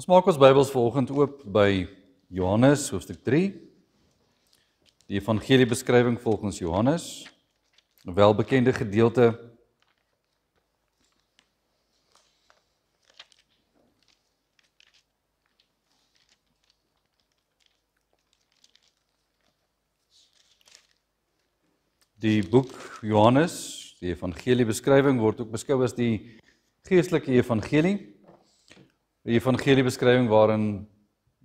Ons maak ons Bybels vanoggend oop by Johannes hoofstuk 3. Die evangeliebeskrywing volgens Johannes, 'n welbekende gedeelte. Die boek Johannes, die evangeliebeskrywing word ook beskou as die geestelike evangelie die evangelie beskrywing waarin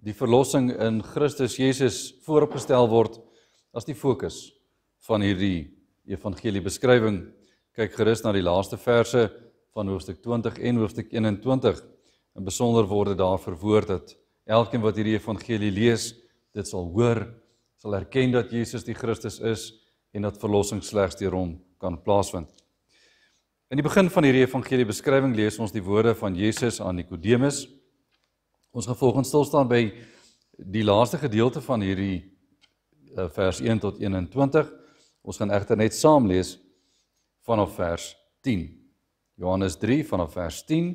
die verlossing in Christus Jesus voorgestel word as die fokus van hierdie evangelie beskrywing. Kyk gerus na die laaste verse van hoofstuk 20 en hoofstuk 21. In besonder word dit daar verwoord dat elkeen wat hierdie evangelie lees, dit sal hoor, sal erken dat Jesus die Christus is en dat verlossing slegs deur hom kan plaasvind. In die begin van hierdie evangelie beskrywing lees ons die woorde van Jesus aan Nikodemus. Ons gaan volgens stil staan by die laaste gedeelte van hierdie eh, vers 1 tot 21. Ons gaan egter net saam lees vanaf vers 10. Johannes 3 vanaf vers 10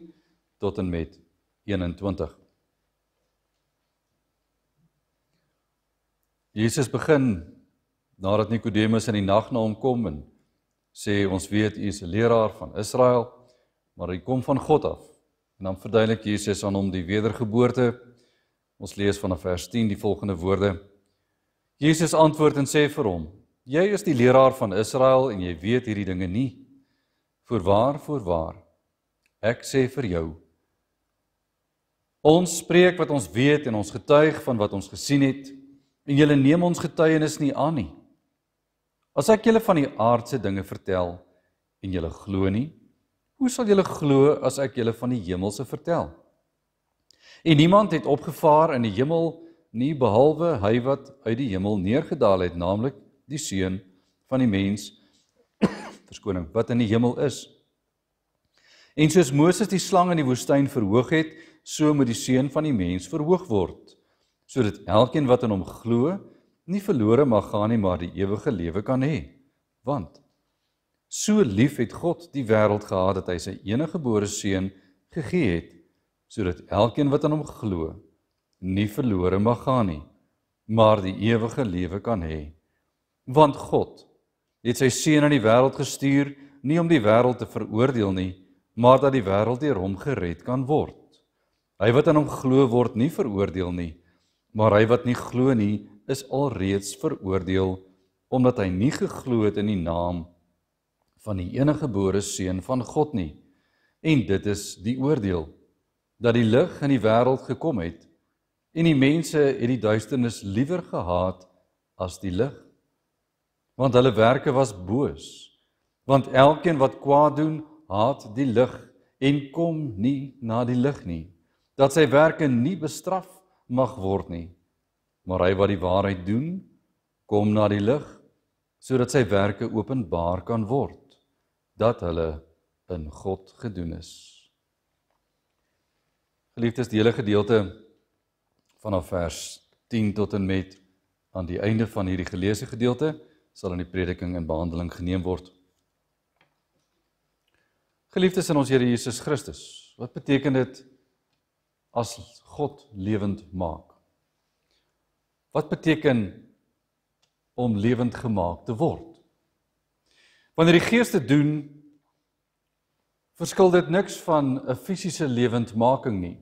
tot en met 21. Jesus begin nadat Nikodemus in die nag na hom kom en sê ons weet u is 'n leraar van Israel, maar u kom van God af. En dan verduidelik Jesus aan hom die wedergeboorte. Ons lees vanaf vers 10 die volgende woorde. Jesus antwoord en sê vir hom: Jy is die leraar van Israel en jy weet hierdie dinge nie. Voorwaar, voorwaar. Ek sê vir jou. Ons spreek wat ons weet en ons getuig van wat ons gesien het en julle neem ons getuienis nie aan nie. As ek julle van die aardse dinge vertel en julle glo nie, hoe sal julle glo as ek julle van die hemelse vertel? En niemand het opgevaar in die hemel nie behalwe hy wat uit die hemel neergedaal het, naamlik die seun van die mens verskoning wat in die hemel is. En soos Moses die slang in die woestyn verhoog het, so moet die seun van die mens verhoog word, sodat elkeen wat in hom glo, nie verlore mag gaan nie, maar die ewige lewe kan hê. Want so lief het God die wêreld gehad dat hy sy enige gebore seun gegee het sodat elkeen wat aan hom glo nie verlore mag gaan nie, maar die ewige lewe kan hê. Want God het sy seun in die wêreld gestuur nie om die wêreld te veroordeel nie, maar dat die wêreld deur hom gered kan word. Hy wat aan hom glo word nie veroordeel nie, maar hy wat nie glo nie, is alreeds veroordeel omdat hy nie geglo het in die naam van die enige gebore seun van God nie. En dit is die oordeel dat die lig in die wêreld gekom het en die mense het die duisternis liewer gehaat as die lig want hulle werke was boos want elkeen wat kwaad doen haat die lig en kom nie na die lig nie dat sy werke nie bestraf mag word nie maar hy wat die waarheid doen kom na die lig sodat sy werke openbaar kan word dat hulle in God gedoen is Geliefdes die hele gedeelte vanaf vers 10 tot en met aan die einde van hierdie geleesde gedeelte sal in die prediking in behandeling geneem word Geliefdes in ons Here Jesus Christus wat beteken dit as God lewend maak Wat beteken om lewend gemaak te word? Wanneer die Gees dit doen, verskil dit niks van 'n fisiese lewendmaking nie.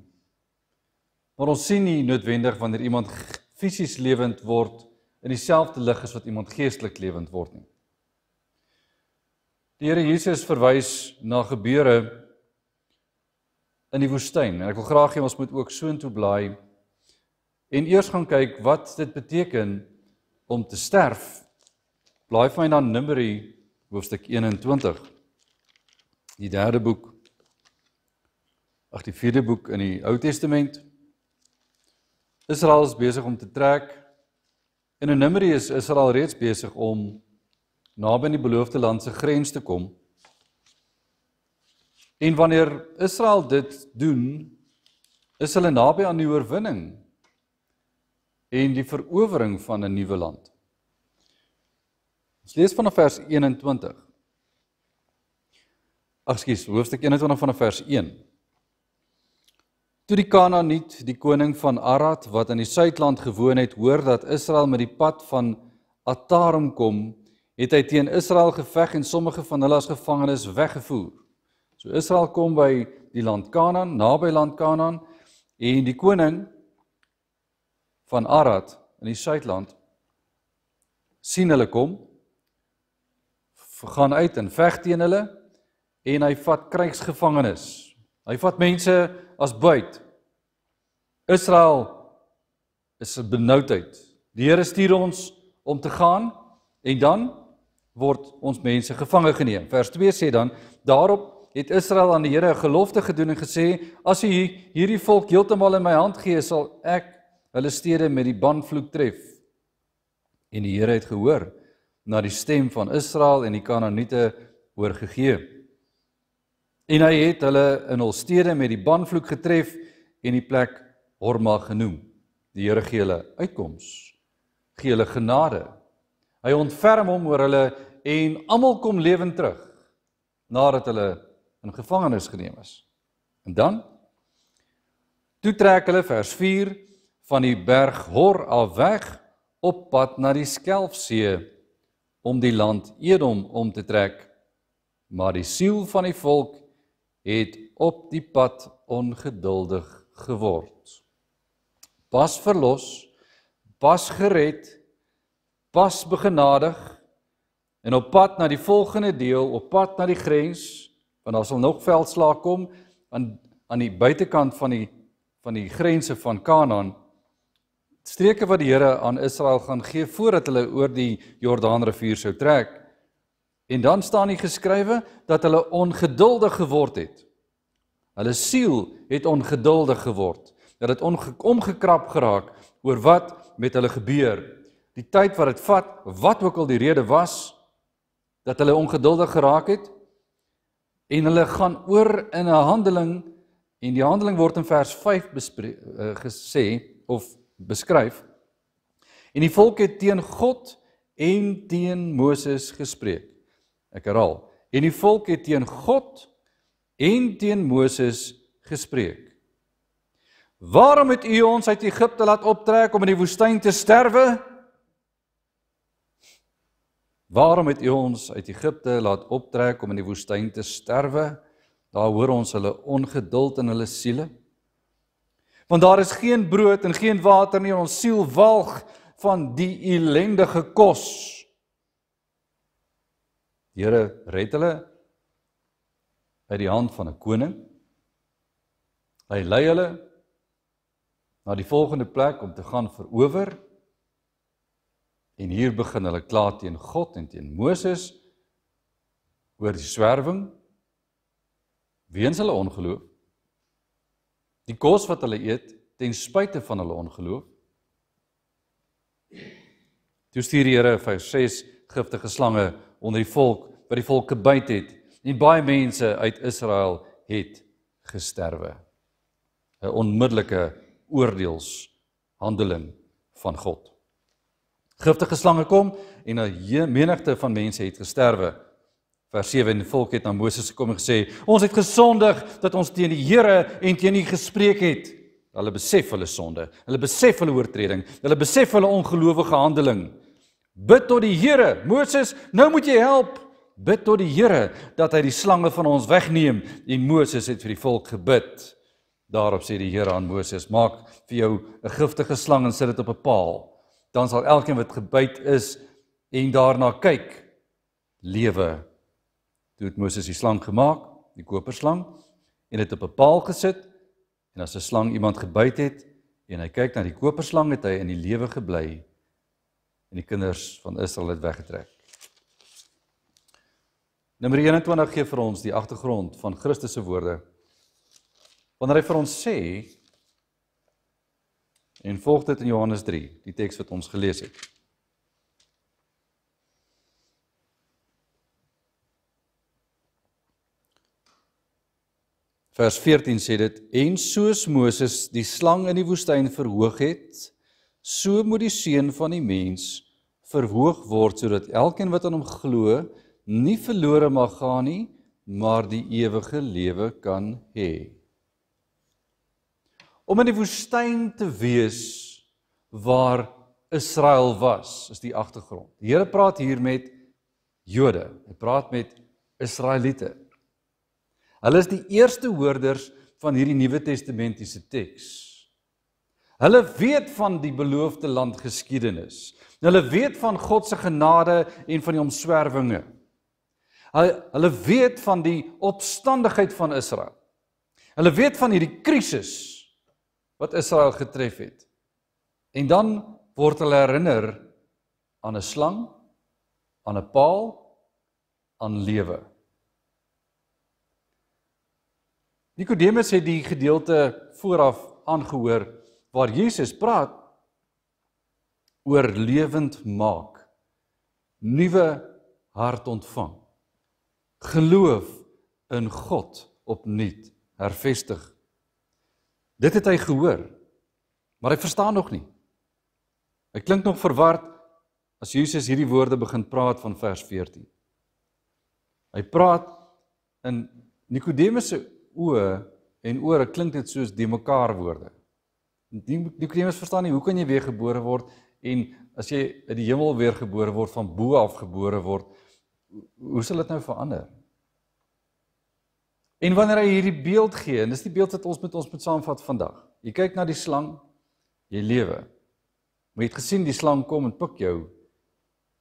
Maar ons sien nie noodwendig wanneer iemand fisies lewend word in dieselfde lig as wat iemand geestelik lewend word nie. Die Here Jesus verwys na gebeure in die woestyn en ek wil graag hê ons moet ook soontoe blaai en eers gaan kyk wat dit beteken om te sterf. Blaai vir my na Numeri hoofstuk 21. Die derde boek. Ag die vierde boek in die Ou Testament. Israel is besig om te trek en in Numeri is Israel reeds besig om naby die beloofde land se grens te kom. En wanneer Israel dit doen, is hulle naby aan die oorwinning en die verowering van 'n nuwe land. Ons lees vanaf vers 21. Ag skielik, hoofstuk 21 vanaf vers 1. Toe die Kanaaniet, die koning van Arad wat in die suidland gewoon het, hoor dat Israel met die pad van Atarum kom, het hy teen Israel geveg en sommige van hulle as gevangenes weggevoer. So Israel kom by die land Kanaan, naby land Kanaan en die koning van Arad in die Suidland sien hulle kom gaan uit en veg teen hulle en hy vat krygsgevangenes. Hy vat mense as buit. Israel is in benoudheid. Die Here stuur ons om te gaan en dan word ons mense gevange geneem. Vers 2 sê dan daarop het Israel aan die Here 'n gelofte gedoen en gesê: "As U hierdie volk heeltemal in my hand gee, sal ek hulle stede met die banvloek tref. En die Here het gehoor na die stem van Israel en die Kanaaniete oorgegee. En hy het hulle in hul stede met die banvloek getref en die plek Horma genoem. Die Here gee hulle uitkoms. Gee hulle genade. Hy ontferm hom oor hulle en almal kom lewend terug nadat hulle in gevangenis geneem is. En dan toe trek hulle vers van die berg Hor af weg op pad na die Skelfsee om die land Edom om te trek. Maar die siel van die volk het op die pad ongeduldig geword. Pas verlos, pas gered, pas begenadig en op pad na die volgende deel, op pad na die grens, want daar sal nog veldslag kom aan aan die buitekant van die van die grense van Kanaan streke wat die Here aan Israel gaan gee voordat hulle oor die Jordaanrivier sou trek. En dan staan hier geskrywe dat hulle ongeduldig geword het. Hulle siel het ongeduldig geword. Dat dit omgekrap geraak oor wat met hulle gebeur. Die tyd wat dit vat, wat ook al die rede was dat hulle ongeduldig geraak het en hulle gaan oor in 'n handeling en die handeling word in vers 5 bespreek uh, gesê of beskryf. En die volk het teen God en teen Moses gespreek. Ek herhaal. En die volk het teen God en teen Moses gespreek. Waarom het U ons uit Egipte laat optrek om in die woestyn te sterwe? Waarom het U ons uit Egipte laat optrek om in die woestyn te sterwe? Daar hoor ons hulle ongeduld in hulle siele want daar is geen brood en geen water nie en ons siel walg van die ellendige kos. Die Here red hulle uit die hand van 'n koning. Hy lei hulle na die volgende plek om te gaan verower. En hier begin hulle kla teen God en teen Moses oor die swerwing weens hulle ongeloof. Die kos wat hulle eet ten spyte van hulle ongeloof. Toe stuur die Here vers 6 giftige slange onder die volk wat die volk gebyt het en baie mense uit Israel het gesterwe. 'n Onmiddellike oordeels handeling van God. Giftige slange kom en 'n menigte van mense het gesterwe. Vers 7 en volk het aan Moses gekom en gesê: "Ons het gesondig dat ons teen die Here en teen U gespreek het." Hulle besef hulle sonde. Hulle besef hulle oortreding. Hulle besef hulle ongelowige handeling. Bid tot die Here. Moses, nou moet jy help. Bid tot die Here dat hy die slange van ons wegneem. En Moses het vir die volk gebid. Daarop sê die Here aan Moses: "Maak vir jou 'n giftige slang en sit dit op 'n paal. Dan sal elkeen wat gebyt is en daarna kyk, lewe." Toe het Moses die slang gemaak, die koperslang, en dit op 'n paal gesit. En as 'n slang iemand gebyt het en hy kyk na die koperslang, het hy in die lewe gebly. En die kinders van Israel het weggetrek. Nommer 21 gee vir ons die agtergrond van Christus se woorde. Wanneer hy vir ons sê en volg dit in Johannes 3, die teks wat ons gelees het. Vers 14 sê dit: En soos Moses die slang in die woestyn verhoog het, so moet die seun van die mens verhoog word sodat elkeen wat aan hom glo, nie verlore mag gaan nie, maar die ewige lewe kan hê. Om in die woestyn te wees waar Israel was, is die agtergrond. Die Here praat hier met Jode. Hy praat met Israeliete. Hulle is die eerste hoorders van hierdie Nuwe Testamentiese teks. Hulle weet van die beloofde land geskiedenis. Hulle weet van God se genade en van die omswervinge. Hulle hulle weet van die opstandigheid van Israel. Hulle weet van hierdie krisis wat Israel getref het. En dan word hulle herinner aan 'n slang, aan 'n paal, aan lewe. Nikodemus het die gedeelte vooraf aangehoor waar Jesus praat oor lewend maak, nuwe hart ontvang, geloof in God opnuut hervestig. Dit het hy gehoor, maar hy verstaan nog nie. Hy klink nog verward as Jesus hierdie woorde begin praat van vers 14. Hy praat in Nikodemus se oë en ore klink dit soos die mekaar woorde. Die die kremes verstaan nie hoe kan jy weer gebore word en as jy uit die hemel weer gebore word van bo af gebore word hoe sal dit nou verander? En wanneer hy hierdie beeld gee en dis die beeld wat ons met ons moet saamvat vandag. Jy kyk na die slang, jy lewe. Moet jy gesien die slang kom en pik jou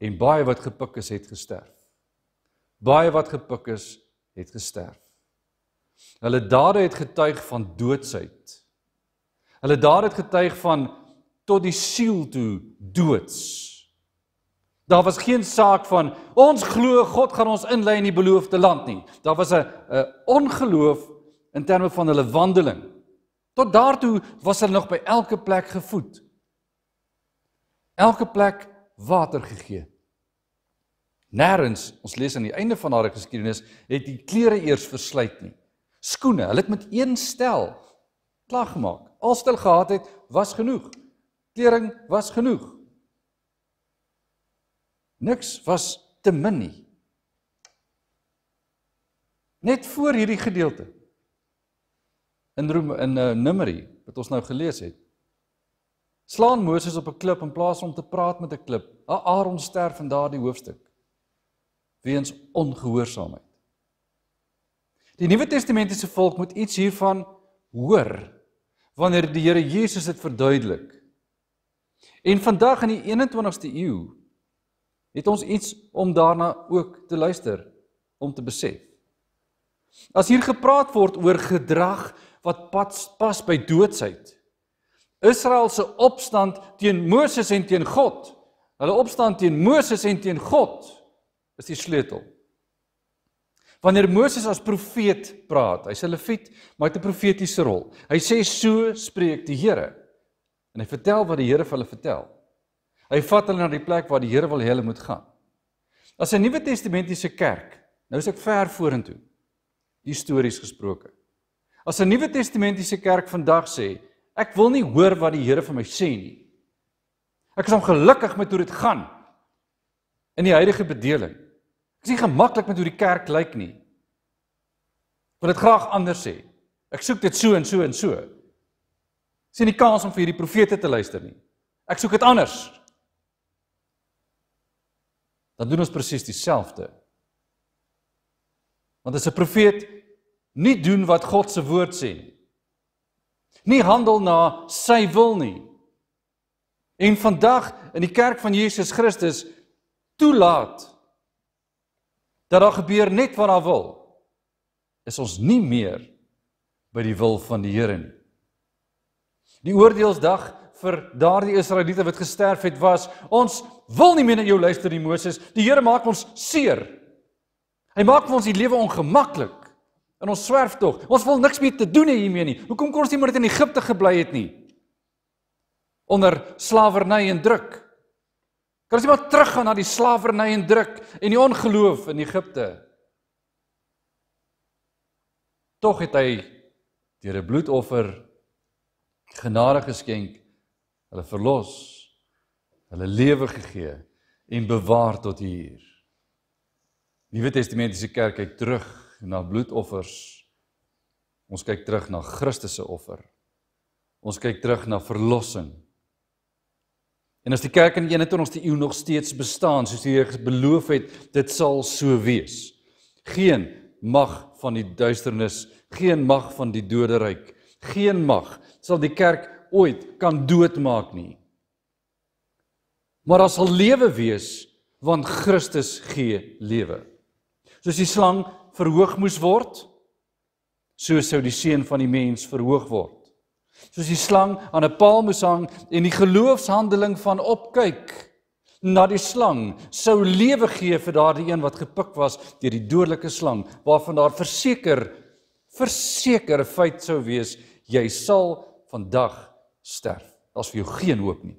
en baie wat gepik is het gesterf. Baie wat gepik is het gesterf. Hulle dade het getuig van doodsheid. Hulle dade het getuig van tot die siel toe doods. Daar was geen saak van ons glo God gaan ons inlei in die beloofde land nie. Daar was 'n 'n ongeloof in terme van hulle wandeling. Tot daartoe was hulle nog by elke plek gevoed. Elke plek water gegee. Nêrens, ons lees aan die einde van haar geskiedenis, het die klere eers versluit nie skoene. Hulle het met een stel klaar gemaak. Al wat hulle gehad het, was genoeg. Klering was genoeg. Niks was te min nie. Net voor hierdie gedeelte in Rome in uh, Numeri wat ons nou gelees het. Slaan Moses op 'n klip in plaas om te praat met 'n klip. Aaron sterf in daardie hoofstuk weens ongehoorsaamheid. Die Nuwe Testamentiese volk moet iets hiervan hoor wanneer die Here Jesus dit verduidelik. En vandag in die 21ste eeu het ons iets om daarna ook te luister om te besef. As hier gepraat word oor gedrag wat pas pas by doodsheid. Israel se opstand teen Moses en teen God. Hulle opstand teen Moses en teen God is die sleutel. Wanneer Moses as profeet praat, hy's 'n leviet, maar hy het 'n profetiese rol. Hy sê so spreek die Here. En hy vertel wat die Here vir hulle vertel. Hy vat hulle na die plek waar die Here wil hê hulle moet gaan. As 'n Nuwe Testamentiese kerk, nou is ek ver vorentoe histories gesproke. As 'n Nuwe Testamentiese kerk vandag sê, ek wil nie hoor wat die Here vir my sê nie. Ek is ongelukkig met hoe dit gaan in die huidige bedeling. Is nie gemaklik met hoe die kerk lyk nie. Wil dit graag anders sê. Ek soek dit so en so en so. Sien die kans om vir hierdie profete te luister nie. Ek soek dit anders. Dan doen ons presies dieselfde. Want as 'n profeet nie doen wat God se woord sê nie. Nie handel na sy wil nie. En vandag in die kerk van Jesus Christus toelaat dat daar gebeur net wat daar wil, is ons nie meer by die wil van die Here nie. Die oordeelsdag vir daardie Israeliete wat gesterf het was, ons wil nie meer na jou luister nie Moses. Die Here maak ons seer. Hy maak vir ons die lewe ongemaklik. En ons swerf tog. Ons wil niks meer te doen hiermee nie. Hoekom kon ons nie meer in Egipte gebly het nie? Onder slawerny en druk. Kan ons nie maar teruggaan na die slawerny en druk en die ongeloof in Egipte? Tog het hy deur 'n bloedoffer genade geskenk, hulle verlos, hulle lewe gegee en bewaar tot hier. Nuwe Testamentiese kerk kyk terug na bloedoffers. Ons kyk terug na Christus se offer. Ons kyk terug na verlossing. En as die kerk in die 21ste eeu nog steeds bestaan, soos die Here beloof het, dit sal so wees. Geen mag van die duisternis, geen mag van die doderyk, geen mag sal die kerk ooit kan doodmaak nie. Maar daar sal lewe wees want Christus gee lewe. Soos die slang verhoog moes word, so sou die seun van die mens verhoog word soos die slang aan 'n paal moes hang en die geloofshandeling van opkyk na die slang sou lewe gee vir daardie een wat gepik was deur die dodelike slang waarvan daar verseker verseker feit sou wees jy sal vandag sterf daar's vir jou geen hoop nie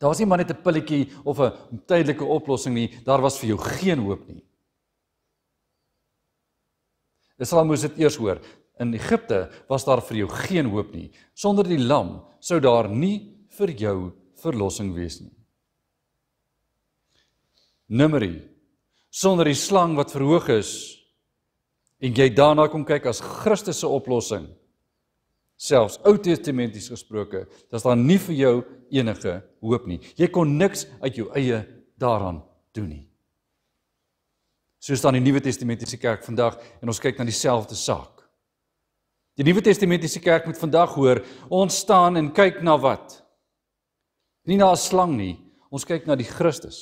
daar's nie maar net 'n pilletjie of 'n tydelike oplossing nie daar was vir jou geen hoop nie Israel moes dit eers hoor in Egipte was daar vir jou geen hoop nie. Sonder die lam sou daar nie vir jou verlossing wees nie. Numeri. Sonder die slang wat verhoog is en jy daarna kom kyk as Christus se oplossing, selfs Ou Testamenties gesproke, dat daar nie vir jou enige hoop nie. Jy kon niks uit jou eie daaraan doen nie. So staan die Nuwe Testamentiese kerk vandag en ons kyk na dieselfde saak. Die Nuwe Testamentiese kerk moet vandag hoor, ons staan en kyk na wat? Nie na 'n slang nie, ons kyk na die Christus.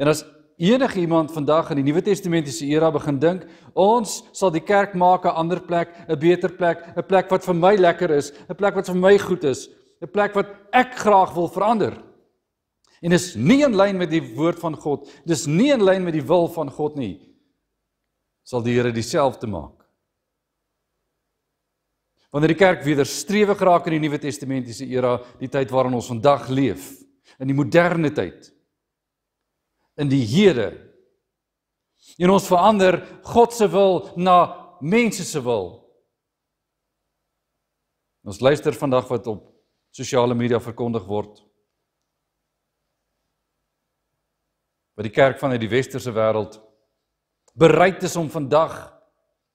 En as enigiemand vandag in die Nuwe Testamentiese era begin dink, ons sal die kerk maak 'n ander plek, 'n beter plek, 'n plek wat vir my lekker is, 'n plek wat vir my goed is, 'n plek wat ek graag wil verander. En is nie in lyn met die woord van God, dis nie in lyn met die wil van God nie. Sal die Here dieselfde maak? Wanneer die kerk wederstrewig raak in die Nuwe Testamentiese era, die tyd waarin ons vandag leef, in die moderne tyd, in die Here, en ons verander God se wil na mense se wil. Ons luister vandag wat op sosiale media verkondig word. Wat die kerk vanuit die westerse wêreld bereid is om vandag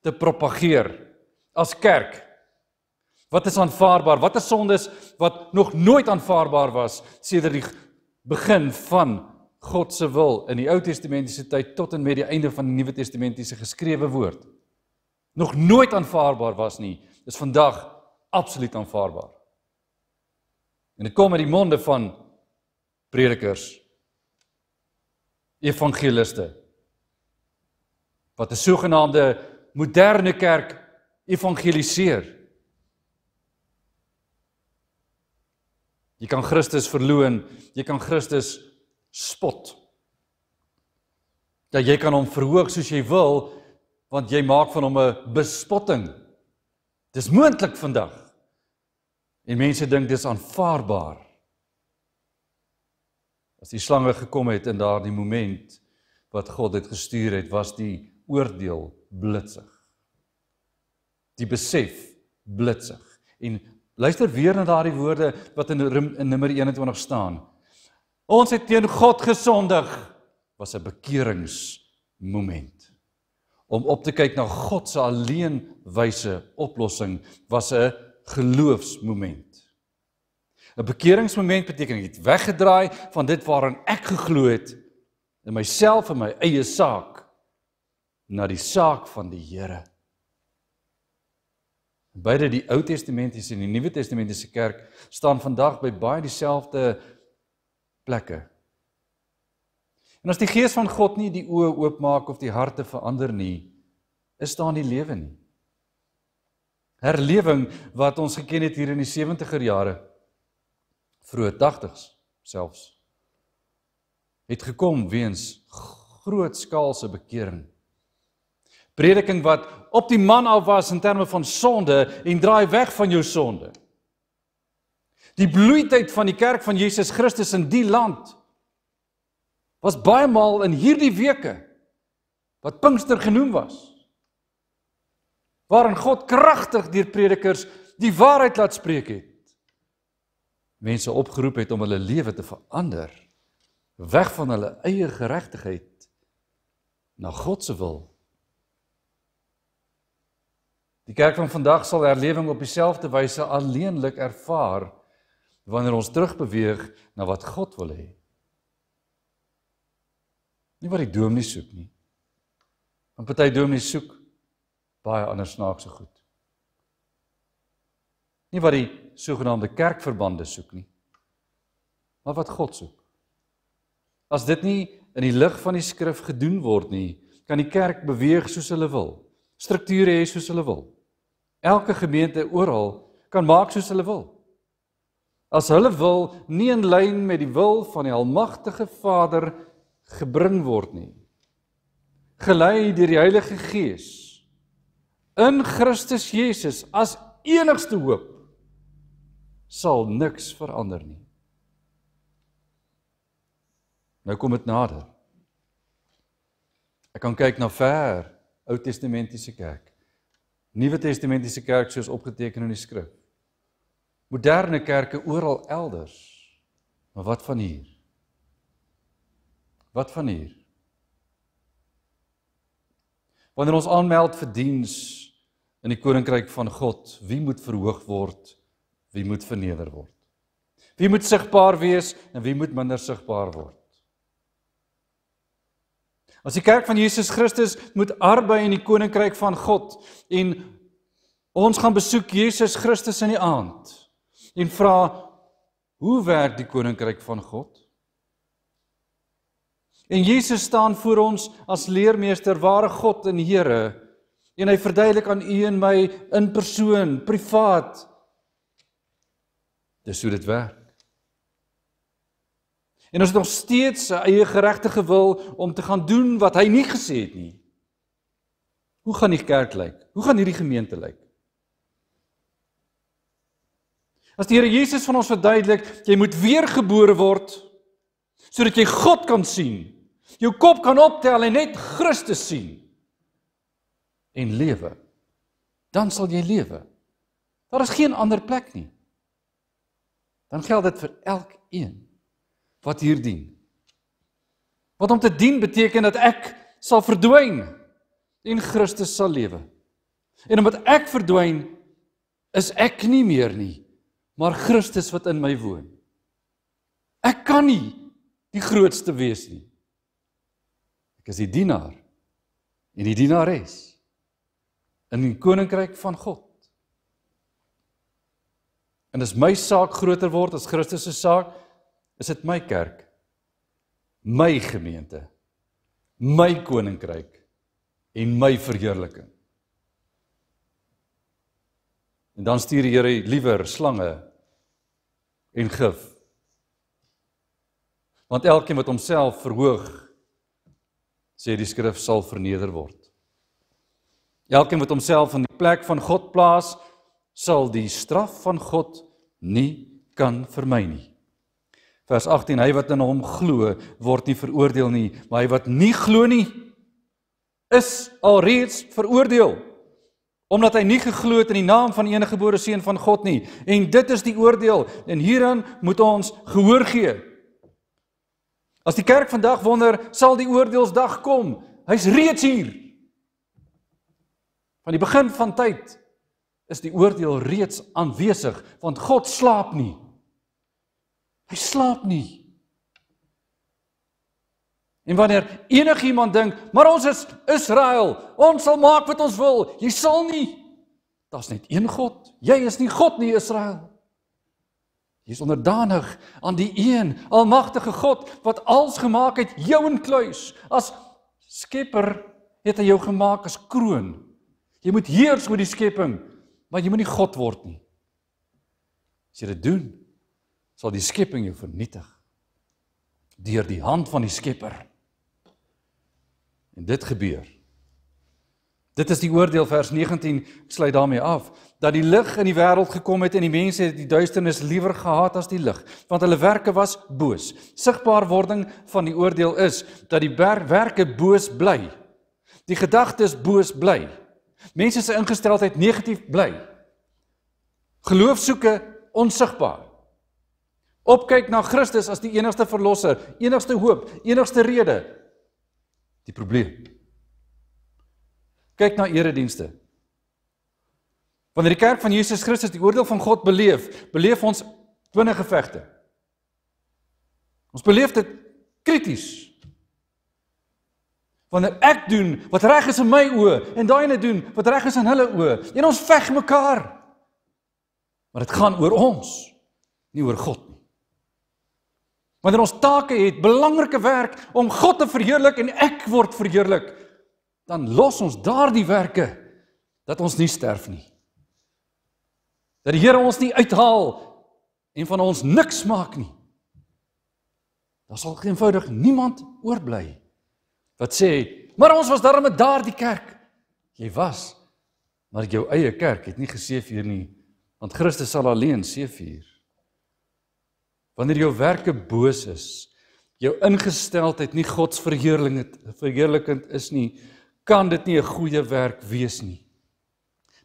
te propageer as kerk Wat is aanvaarbaar? Wat is sondes wat nog nooit aanvaarbaar was sedert die begin van God se wil in die Ou Testamentiese tyd tot en met die einde van die Nuwe Testamentiese geskrewe woord? Nog nooit aanvaarbaar was nie, is vandag absoluut aanvaarbaar. En dit kom uit die monde van predikers, evangeliste wat 'n sogenaamde moderne kerk evangeliseer. Jy kan Christus verloën, jy kan Christus spot. Ja, jy kan hom verhoog soos jy wil, want jy maak van hom 'n bespotting. Dis moontlik vandag. En mense dink dis aanvaarbaar. As die slange gekom het in daardie moment wat God dit gestuur het, was die oordeel blitsig. Die besef blitsig en Luister weer na daardie woorde wat in in nummer 21 staan. Ons het teen God gesondig was 'n bekeringsmoment. Om op te kyk na God se alleen wyse oplossing was 'n geloofsmoment. 'n Bekeringsmoment beteken ek het weggedraai van dit waaraan ek geglo het in myself en my eie saak na die saak van die Here. Beide die Ou Testamentiese en die Nuwe Testamentiese kerk staan vandag by baie dieselfde plekke. En as die Gees van God nie die oë oopmaak of die harte verander nie, is daar nie lewe nie. Herlewing wat ons geken het hier in die 70er jare, vroeg 80s selfs, het gekom weens groot skaalse bekering prediking wat op die man af was in terme van sonde en draai weg van jou sonde. Die bloeityd van die kerk van Jesus Christus in die land was baie maal in hierdie weke wat Pinkster genoem was. Waarin God kragtig deur predikers die waarheid laat spreek het. Mense opgeroep het om hulle lewe te verander weg van hulle eie geregtigheid na God se wil Die kerk van vandag sal herlewing op dieselfde wyse alleenlik ervaar wanneer ons terugbeweeg na wat God wil hê. Nie wat die dominee soek nie. Want party dominee soek baie ander snaakse goed. Nie wat die sogenaamde kerkverbande soek nie, maar wat God soek. As dit nie in die lig van die skrif gedoen word nie, kan die kerk beweeg soos hulle wil, strukture hê soos hulle wil elke gemeente oral kan maak soos hulle wil. As hulle wil nie in lyn met die wil van die Almagtige Vader gebring word nie. Gelei deur die Heilige Gees in Christus Jesus as enigste hoop sal niks verander nie. Nou kom dit nader. Ek kan kyk na ver Ou Testamentiese kerk. Nuwe Testamentiese kerk soos opgeteken in die skrif. Moderne kerke oral elders. Maar wat van hier? Wat van hier? Wanneer ons aanmeld vir diens in die koninkryk van God, wie moet verhoog word? Wie moet verneder word? Wie moet sigbaar wees en wie moet minder sigbaar word? As die kerk van Jesus Christus moet arbei in die koninkryk van God en ons gaan besoek Jesus Christus in die aand en vra hoe werk die koninkryk van God? En Jesus staan voor ons as leermeester, ware God en Here. En hy verduidelik aan u en my in persoon, privaat. Dis hoe dit werk. En ons het nog steeds sy eie geregtige wil om te gaan doen wat hy nie gesê het nie. Hoe gaan die kerk lyk? Hoe gaan hierdie gemeente lyk? As die Here Jesus van ons verduidelik, jy moet weergebore word sodat jy God kan sien. Jou kop kan optel en net Christus sien en lewe. Dan sal jy lewe. Daar is geen ander plek nie. Dan geld dit vir elkeen wat hier dien. Wat om te dien beteken dat ek sal verdwyn en Christus sal lewe. En omdat ek verdwyn is ek nie meer nie, maar Christus wat in my woon. Ek kan nie die grootste wees nie. Ek is die dienaar en die dienares in die koninkryk van God. En as my saak groter word as Christus se saak, is dit my kerk, my gemeente, my koninkryk en my verheerliking. En dan stuur die Here liewer slange en gif. Want elkeen wat homself verhoog, sê die skrif sal verneder word. Elkeen wat homself in die plek van God plaas, sal die straf van God nie kan vermy nie. Vers 18: Hy wat in hom glo, word nie veroordeel nie, maar hy wat nie glo nie, is alreeds veroordeel omdat hy nie geglo het in die naam van die eniggebore seun van God nie en dit is die oordeel en hieraan moet ons gehoor gee. As die kerk vandag wonder, sal die oordeelsdag kom. Hy's reeds hier. Van die begin van tyd is die oordeel reeds aanwesig want God slaap nie. Hy slaap nie. En wanneer enigiemand dink, maar ons is Israel, ons sal maak wat ons wil. Jy sal nie. Daar's net een God. Jy is nie God nie, Israel. Jy is onderdanig aan die een almagtige God wat alles gemaak het, jou inkluis. As skepper het hy jou gemaak as kroon. Jy moet heers oor die skepping, maar jy moenie God word nie. As jy dit doen, sal die skepping jou vernietig deur die hand van die Skepper. En dit gebeur. Dit is die oordeel vers 19, ek sluit daarmee af, dat die lig in die wêreld gekom het en die mense het die duisternis liewer gehaat as die lig, want hulle werke was boos. Sigbaar wording van die oordeel is dat die werke boos bly. Die gedagtes boos bly. Mense se ingesteldheid negatief bly. Geloofsoeke onsigbaar. Opkyk na Christus as die enigste verlosser, enigste hoop, enigste rede. Die probleem. Kyk na eredienste. Wanneer die kerk van Jesus Christus die oordeel van God beleef, beleef ons twinnegevegte. Ons beleef dit krities. Wanneer ek doen wat reg is in my oë en daai net doen wat reg is in hulle oë, en ons veg mekaar. Maar dit gaan oor ons, nie oor God nie. Wanneer ons take het, belangrike werk om God te verheerlik en ek word verheerlik, dan los ons daardie werke dat ons nie sterf nie. Dat die Here ons nie uithaal en van ons niks maak nie. Daar sal eenvoudig niemand oorbly wat sê, "Maar ons was daarmee daardie kerk." Jy was, maar jou eie kerk het nie geseëvier nie, want Christus sal alleen seëvier. Wanneer jou werke boos is, jou ingesteldheid nie Gods verheerliking verheerlikend is nie, kan dit nie 'n goeie werk wees nie.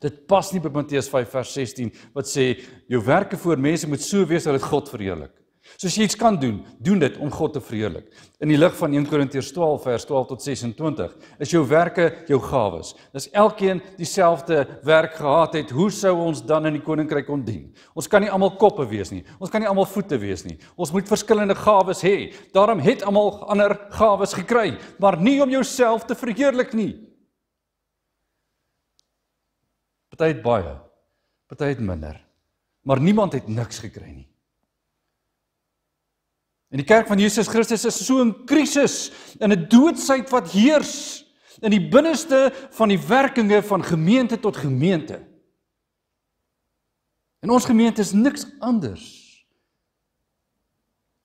Dit pas nie by Matteus 5 vers 16 wat sê jou werke voor mense moet so wees dat dit God verheerlik. Soos jy iets kan doen, doen dit om God te verheerlik. In die lig van 1 Korintiërs 12 vers 12 tot 26 is jou werke jou gawes. As elkeen dieselfde werk gehad het, hoe sou ons dan in die koninkryk kon dien? Ons kan nie almal koppe wees nie. Ons kan nie almal voete wees nie. Ons moet verskillende gawes hê. Daarom het almal ander gawes gekry, maar nie om jouself te verheerlik nie. Party het baie, party het minder. Maar niemand het niks gekry nie. En die kerk van Jesus Christus is so in krisis, in 'n doodsheid wat heers in die binneste van die werkinge van gemeente tot gemeente. En ons gemeente is niks anders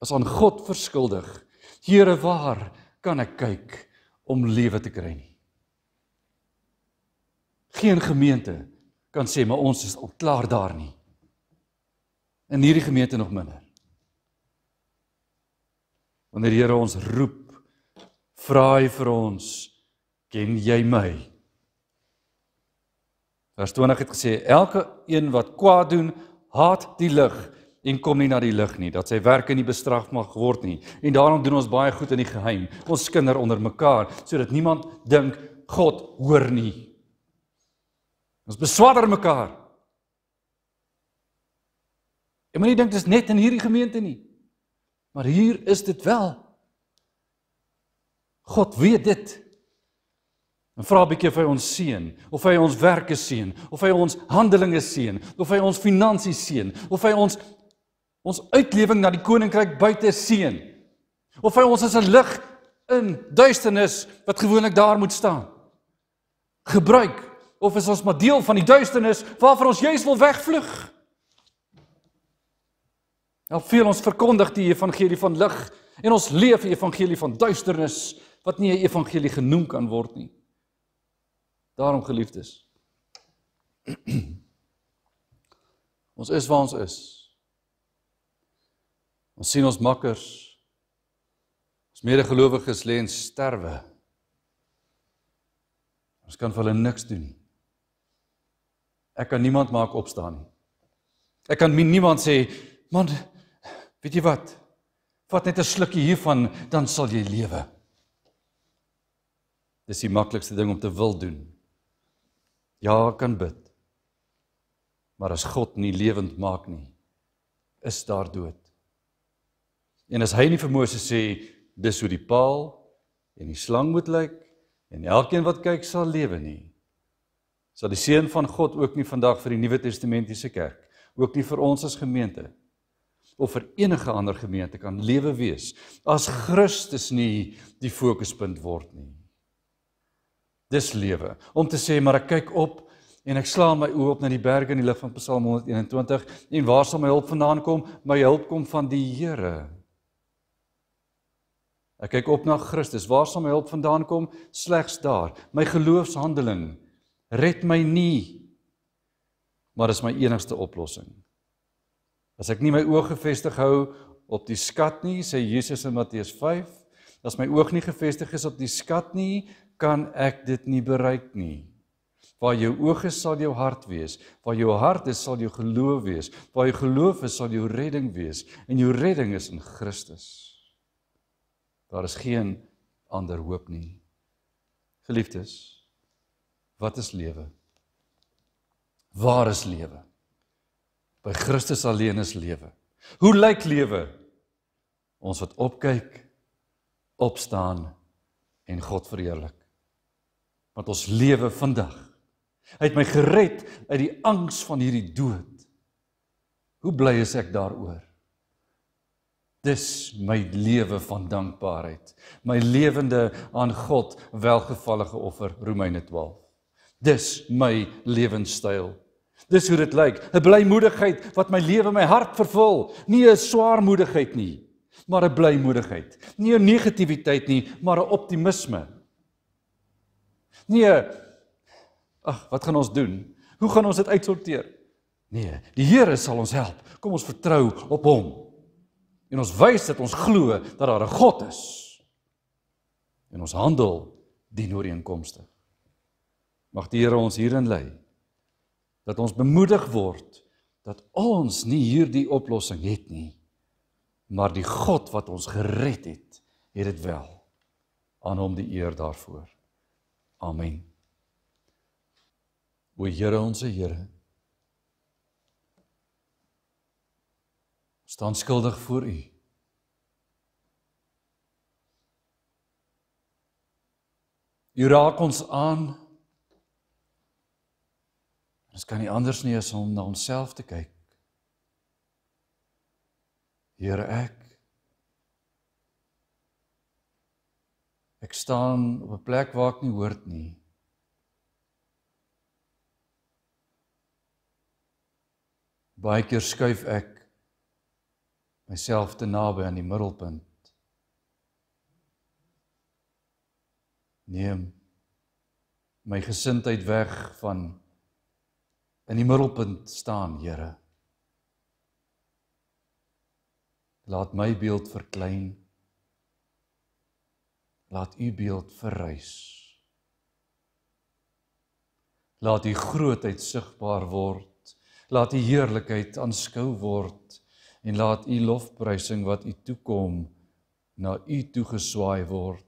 as aan God verskuldig. Here, waar kan ek kyk om lewe te kry nie? Geen gemeente kan sê maar ons is al klaar daar nie. In hierdie gemeente nog minder. Wanneer die Here ons roep, vra hy vir ons, ken jy my? Vers 20 het gesê elke een wat kwaad doen, haat die lig en kom nie na die lig nie dat sy werke nie bestraf mag word nie. En daarom doen ons baie goed in die geheim. Ons skinder onder mekaar sodat niemand dink God hoor nie. Ons beswadder mekaar. Ek moenie dink dit is net in hierdie gemeente nie. Maar hier is dit wel. God weet dit. En vra 'n bietjie vir ons seën, of hy ons werke seën, of hy ons handelinge seën, of hy ons finansies seën, of hy ons ons uitlewing na die koninkryk buite seën. Of hy ons as 'n lig in duisternis wat gewoonlik daar moet staan. Gebruik of is ons maar deel van die duisternis waarvan ons juis wil wegvlug? Help nou veel ons verkondig die evangelie van lig en ons leef die evangelie van duisternis wat nie 'n evangelie genoem kan word nie. Daarom geliefdes. Ons is waar ons is. Ons sien ons makkers. Ons medegelowiges lê en sterwe. Ons kan vir hulle niks doen. Ek kan niemand maak opstaan nie. Ek kan nie niemand sê, man, Weet jy wat? Vat net 'n slukkie hiervan, dan sal jy lewe. Dis die maklikste ding om te wil doen. Ja, kan bid. Maar as God nie lewend maak nie, is daar dood. En as hy nie vir Moses sê dis hoe die paal en die slang moet lyk en elkeen wat kyk sal lewe nie, sal die seun van God ook nie vandag vir die Nuwe Testamentiese kerk, ook nie vir ons as gemeente of vir enige ander gemeente kan lewe wees as Christus nie die fokuspunt word nie. Dis lewe. Om te sê maar ek kyk op en ek slaam my oë op na die berge in die lig van Psalm 121 en waar sal my hulp vandaan kom? My hulp kom van die Here. Ek kyk op na Christus. Waar sal my hulp vandaan kom? Slegs daar. My geloofshandeling red my nie, maar is my enigste oplossing. As ek nie my oë gefestig hou op die skat nie, sê Jesus in Matteus 5, as my oog nie gefestig is op die skat nie, kan ek dit nie bereik nie. Waar jou oog is, sal jou hart wees. Waar jou hart is, sal jou geloof wees. Waar jou geloof is, sal jou redding wees. En jou redding is in Christus. Daar is geen ander hoop nie. Geliefdes, wat is lewe? Waar is lewe? By Christus alleen is lewe. Hoe lyk lewe? Ons wat opkyk, opstaan en God verheerlik. Want ons lewe vandag. Hy het my gered uit die angs van hierdie dood. Hoe bly is ek daaroor? Dis my lewe van dankbaarheid, my lewende aan God welgevallige offer Romeine 12. Dis my lewenstyl. Dis hoe dit lyk, 'n blymoedigheid wat my lewe en my hart vervul, nie 'n swaarmoedigheid nie, maar 'n blymoedigheid. Nie 'n negativiteit nie, maar 'n optimisme. Nee. Ag, wat gaan ons doen? Hoe gaan ons dit uitsorteer? Nee, die Here sal ons help. Kom ons vertrou op hom. En ons wys dat ons glo dat daar 'n God is. En ons handel dien ooreenkomstig. Mag die Here ons hierin lei dat ons bemoedig word dat ons nie hierdie oplossing het nie maar die God wat ons gered het het dit wel aan hom die eer daarvoor amen o Here onsse Here staan skuldig voor u u raak ons aan Ons kan nie anders nie as om na onsself te kyk. Here ek ek staan op 'n plek waar ek nie hoort nie. Baie keer skuif ek myself te naby aan die middelpunt. Neem my gesindheid weg van in die middelpunt staan, Here. Laat my beeld verklein. Laat u beeld verrys. Laat u grootheid sigbaar word. Laat u heerlikheid aanskou word en laat u lofprysing wat u toekom na u toegeswaai word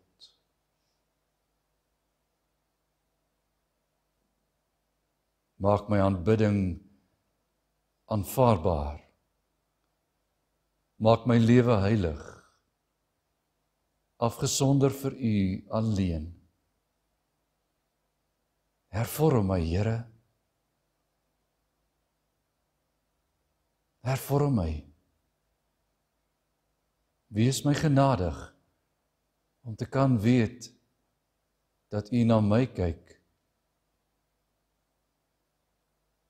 maak my aanbidding aanvaarbaar. Maak my lewe heilig. Afgesonder vir U alleen. Hervorm my, Here. Hervorm my. Wees my genadig om te kan weet dat U na my kyk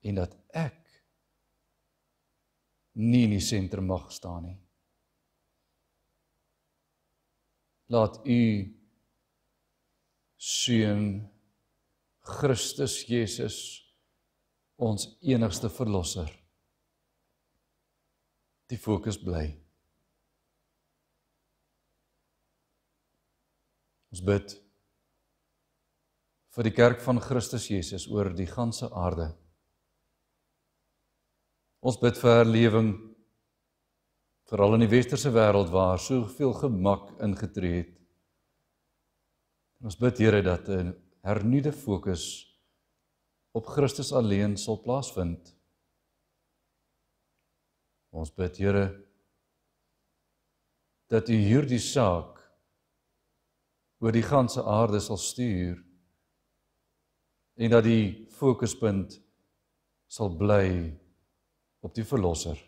en dat ek nie in die sentrum mag staan nie. Laat u seun Christus Jesus ons enigste verlosser die fokus bly. Ons bid vir die kerk van Christus Jesus oor die ganse aarde. Ons bid vir herlewing veral in die westerse wêreld waar soveel gemak ingetree het. Ons bid Here dat 'n hernuide fokus op Christus alleen sal plaasvind. Ons bid Here dat U hierdie saak oor die ganse aarde sal stuur en dat die fokuspunt sal bly op die verlosser.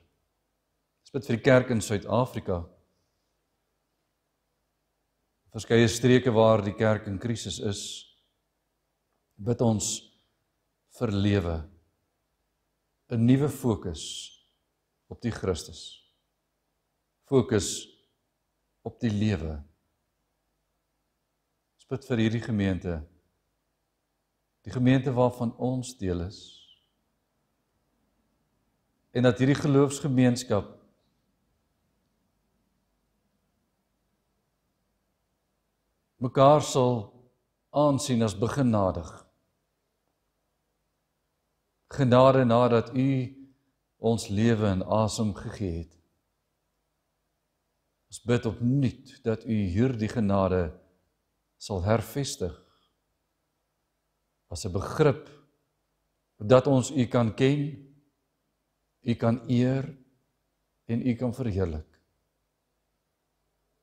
Ons bid vir die kerk in Suid-Afrika. Verskeie streke waar die kerk in krisis is, bid ons vir lewe, 'n nuwe fokus op die Christus. Fokus op die lewe. Ons bid vir hierdie gemeente, die gemeente waarvan ons deel is en dat hierdie geloofsgemeenskap mekaar sal aansien as begenadig. Genade nadat u ons lewe en asem gegee het. Ons bid opnuut dat u hierdie genade sal hervestig as 'n begrip dat ons u kan ken U kan eer en U kan verheerlik.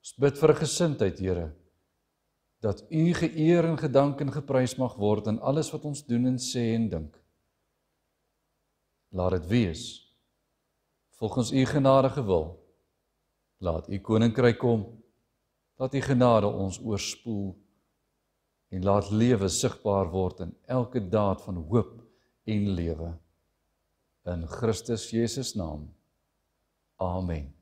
Ons bid vir gesindheid, Here, dat U geëer en gedank en geprys mag word in alles wat ons doen en sê en dink. Laat dit wees volgens U genadige wil. Laat U koninkryk kom. Laat U genade ons oorspoel en laat lewe sigbaar word in elke daad van hoop en lewe in Christus Jesus naam. Amen.